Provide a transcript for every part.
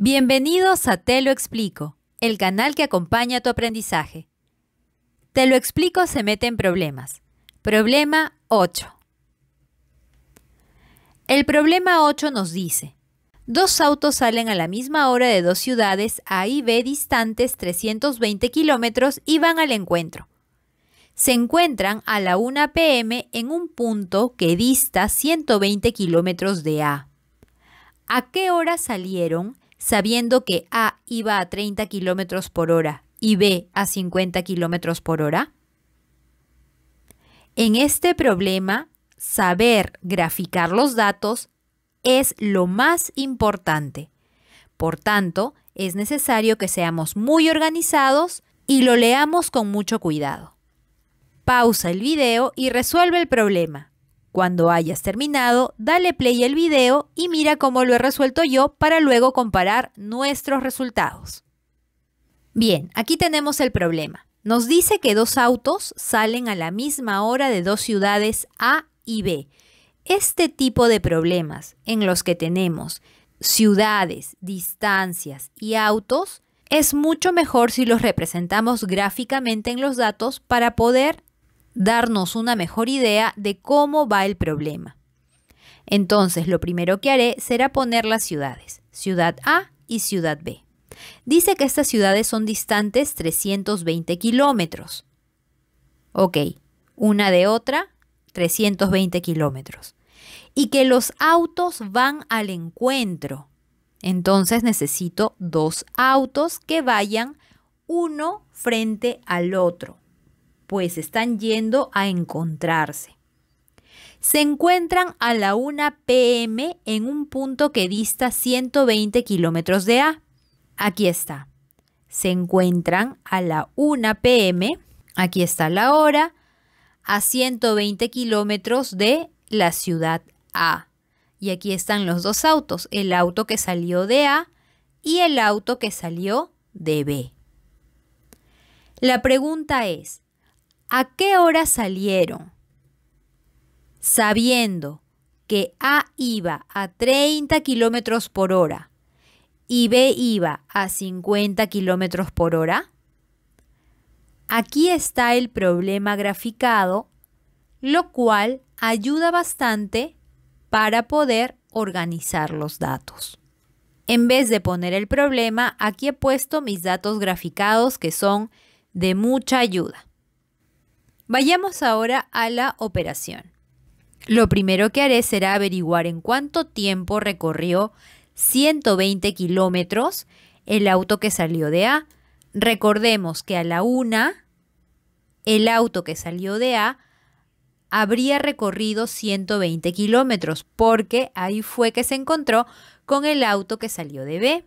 Bienvenidos a Te lo explico, el canal que acompaña tu aprendizaje. Te lo explico se mete en problemas. Problema 8. El problema 8 nos dice, dos autos salen a la misma hora de dos ciudades A y B distantes 320 kilómetros y van al encuentro. Se encuentran a la 1 pm en un punto que dista 120 kilómetros de A. ¿A qué hora salieron? sabiendo que A iba a 30 km por hora y B a 50 km por hora? En este problema, saber graficar los datos es lo más importante. Por tanto, es necesario que seamos muy organizados y lo leamos con mucho cuidado. Pausa el video y resuelve el problema. Cuando hayas terminado, dale play al video y mira cómo lo he resuelto yo para luego comparar nuestros resultados. Bien, aquí tenemos el problema. Nos dice que dos autos salen a la misma hora de dos ciudades A y B. Este tipo de problemas en los que tenemos ciudades, distancias y autos es mucho mejor si los representamos gráficamente en los datos para poder darnos una mejor idea de cómo va el problema. Entonces lo primero que haré será poner las ciudades, ciudad A y ciudad B. Dice que estas ciudades son distantes 320 kilómetros. Ok, una de otra, 320 kilómetros. Y que los autos van al encuentro. Entonces necesito dos autos que vayan uno frente al otro pues están yendo a encontrarse. Se encuentran a la 1 pm en un punto que dista 120 kilómetros de A. Aquí está. Se encuentran a la 1 pm, aquí está la hora, a 120 kilómetros de la ciudad A. Y aquí están los dos autos, el auto que salió de A y el auto que salió de B. La pregunta es, ¿A qué hora salieron? Sabiendo que A iba a 30 kilómetros por hora y B iba a 50 kilómetros por hora? Aquí está el problema graficado, lo cual ayuda bastante para poder organizar los datos. En vez de poner el problema, aquí he puesto mis datos graficados que son de mucha ayuda. Vayamos ahora a la operación. Lo primero que haré será averiguar en cuánto tiempo recorrió 120 kilómetros el auto que salió de A. Recordemos que a la 1, el auto que salió de A habría recorrido 120 kilómetros porque ahí fue que se encontró con el auto que salió de B.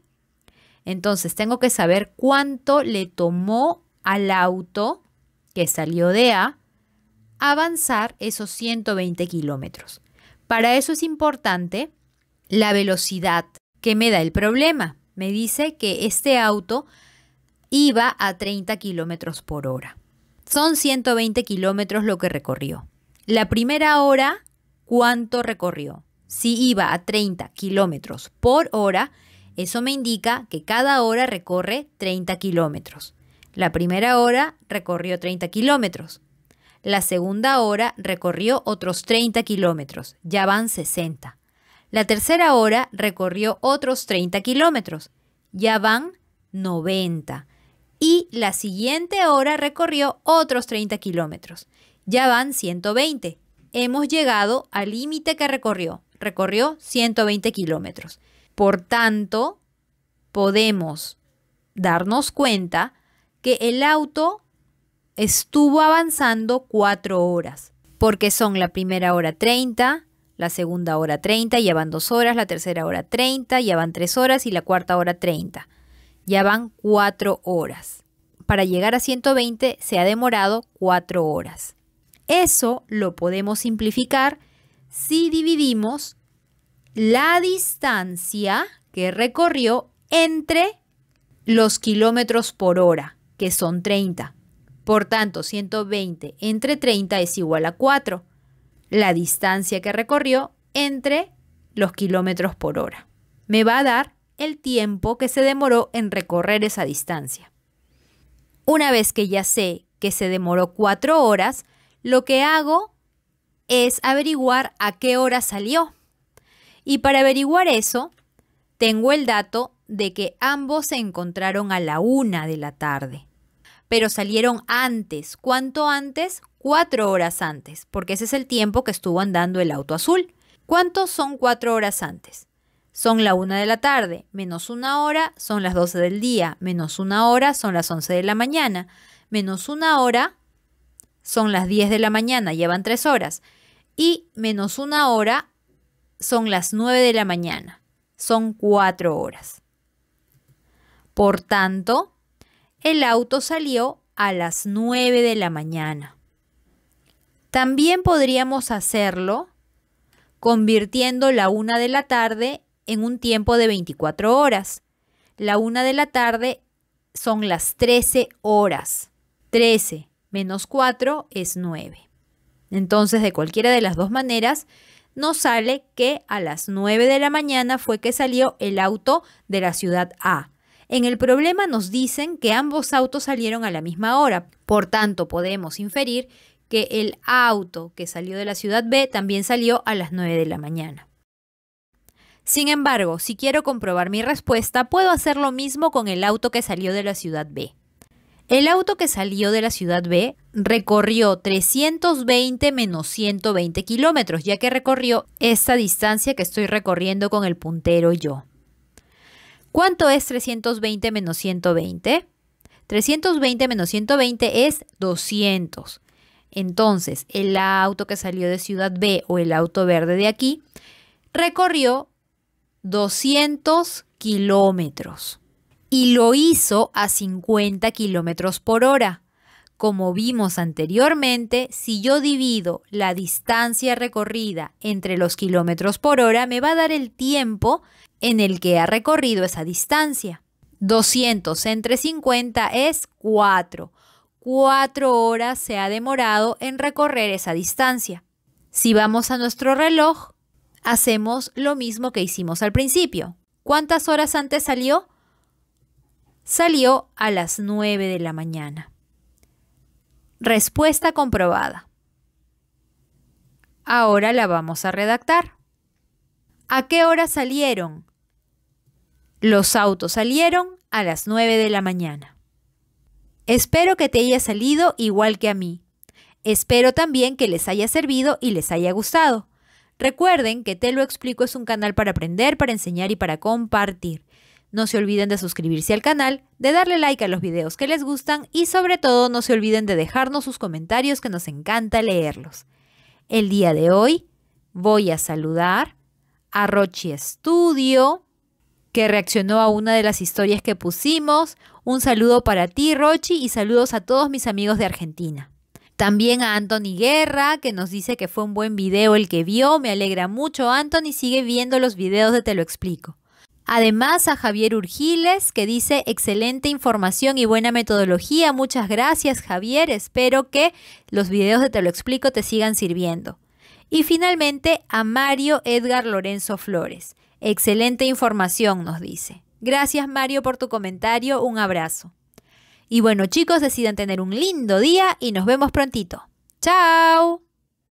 Entonces tengo que saber cuánto le tomó al auto que salió de A, avanzar esos 120 kilómetros. Para eso es importante la velocidad que me da el problema. Me dice que este auto iba a 30 kilómetros por hora. Son 120 kilómetros lo que recorrió. La primera hora, ¿cuánto recorrió? Si iba a 30 kilómetros por hora, eso me indica que cada hora recorre 30 kilómetros. La primera hora recorrió 30 kilómetros. La segunda hora recorrió otros 30 kilómetros, ya van 60. La tercera hora recorrió otros 30 kilómetros, ya van 90. Y la siguiente hora recorrió otros 30 kilómetros, ya van 120. Hemos llegado al límite que recorrió, recorrió 120 kilómetros. Por tanto, podemos darnos cuenta que el auto estuvo avanzando cuatro horas, porque son la primera hora 30, la segunda hora 30, ya van dos horas, la tercera hora 30, ya van tres horas y la cuarta hora 30. Ya van cuatro horas. Para llegar a 120 se ha demorado cuatro horas. Eso lo podemos simplificar si dividimos la distancia que recorrió entre los kilómetros por hora que son 30. Por tanto, 120 entre 30 es igual a 4, la distancia que recorrió entre los kilómetros por hora. Me va a dar el tiempo que se demoró en recorrer esa distancia. Una vez que ya sé que se demoró 4 horas, lo que hago es averiguar a qué hora salió. Y para averiguar eso, tengo el dato de que ambos se encontraron a la una de la tarde pero salieron antes. ¿Cuánto antes? Cuatro horas antes, porque ese es el tiempo que estuvo andando el auto azul. ¿Cuántos son cuatro horas antes? Son la una de la tarde, menos una hora son las 12 del día, menos una hora son las 11 de la mañana, menos una hora son las diez de la mañana, llevan tres horas, y menos una hora son las nueve de la mañana, son cuatro horas. Por tanto, el auto salió a las 9 de la mañana. También podríamos hacerlo convirtiendo la 1 de la tarde en un tiempo de 24 horas. La 1 de la tarde son las 13 horas. 13 menos 4 es 9. Entonces, de cualquiera de las dos maneras, nos sale que a las 9 de la mañana fue que salió el auto de la ciudad A. En el problema nos dicen que ambos autos salieron a la misma hora, por tanto podemos inferir que el auto que salió de la ciudad B también salió a las 9 de la mañana. Sin embargo, si quiero comprobar mi respuesta, puedo hacer lo mismo con el auto que salió de la ciudad B. El auto que salió de la ciudad B recorrió 320 menos 120 kilómetros, ya que recorrió esta distancia que estoy recorriendo con el puntero yo. ¿Cuánto es 320 menos 120? 320 menos 120 es 200. Entonces, el auto que salió de Ciudad B o el auto verde de aquí recorrió 200 kilómetros y lo hizo a 50 kilómetros por hora. Como vimos anteriormente, si yo divido la distancia recorrida entre los kilómetros por hora, me va a dar el tiempo en el que ha recorrido esa distancia. 200 entre 50 es 4. 4 horas se ha demorado en recorrer esa distancia. Si vamos a nuestro reloj, hacemos lo mismo que hicimos al principio. ¿Cuántas horas antes salió? Salió a las 9 de la mañana. Respuesta comprobada. Ahora la vamos a redactar. ¿A qué hora salieron? Los autos salieron a las 9 de la mañana. Espero que te haya salido igual que a mí. Espero también que les haya servido y les haya gustado. Recuerden que Te lo Explico es un canal para aprender, para enseñar y para compartir. No se olviden de suscribirse al canal, de darle like a los videos que les gustan y sobre todo no se olviden de dejarnos sus comentarios que nos encanta leerlos. El día de hoy voy a saludar a Rochi Studio, que reaccionó a una de las historias que pusimos. Un saludo para ti, Rochi, y saludos a todos mis amigos de Argentina. También a Anthony Guerra, que nos dice que fue un buen video el que vio. Me alegra mucho, Anthony. Sigue viendo los videos de Te lo explico. Además a Javier Urgiles que dice excelente información y buena metodología. Muchas gracias Javier. Espero que los videos de Te lo explico te sigan sirviendo. Y finalmente a Mario Edgar Lorenzo Flores. Excelente información nos dice. Gracias Mario por tu comentario. Un abrazo. Y bueno chicos, decidan tener un lindo día y nos vemos prontito. ¡Chao!